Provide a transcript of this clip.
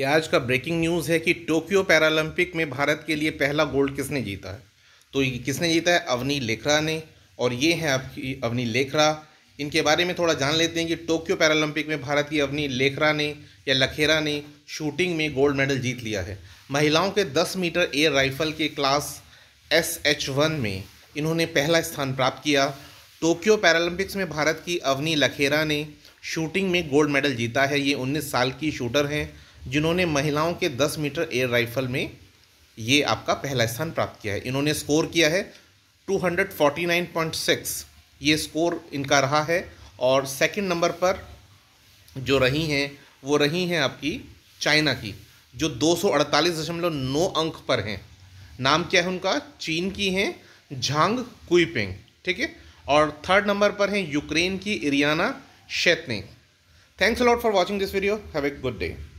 ये आज का ब्रेकिंग न्यूज़ है कि टोक्यो पैरालंपिक में भारत के लिए पहला गोल्ड किसने जीता है तो किसने जीता है अवनी लेखरा ने और ये हैं आपकी अवनी लेखरा इनके बारे में थोड़ा जान लेते हैं कि टोक्यो पैरालंपिक में भारत की अवनी लेखरा ने या लखेरा ने शूटिंग में गोल्ड मेडल जीत लिया है महिलाओं के 10 मीटर एयर राइफल के क्लास एस एच वन में इन्होंने पहला स्थान प्राप्त किया टोक्यो पैरालंपिक्स में भारत की अवनी लखेरा ने शूटिंग में गोल्ड मेडल जीता है ये 19 साल की शूटर हैं जिन्होंने महिलाओं के 10 मीटर एयर राइफल में ये आपका पहला स्थान प्राप्त किया है इन्होंने स्कोर किया है 249.6 ये स्कोर इनका रहा है और सेकंड नंबर पर जो रही हैं वो रही हैं आपकी चाइना की जो 248.9 अंक पर हैं नाम क्या है उनका चीन की हैं झांग कुपेंग ठीक है और थर्ड नंबर पर हैं यूक्रेन की Iryna Shchetnik thanks a lot for watching this video have a good day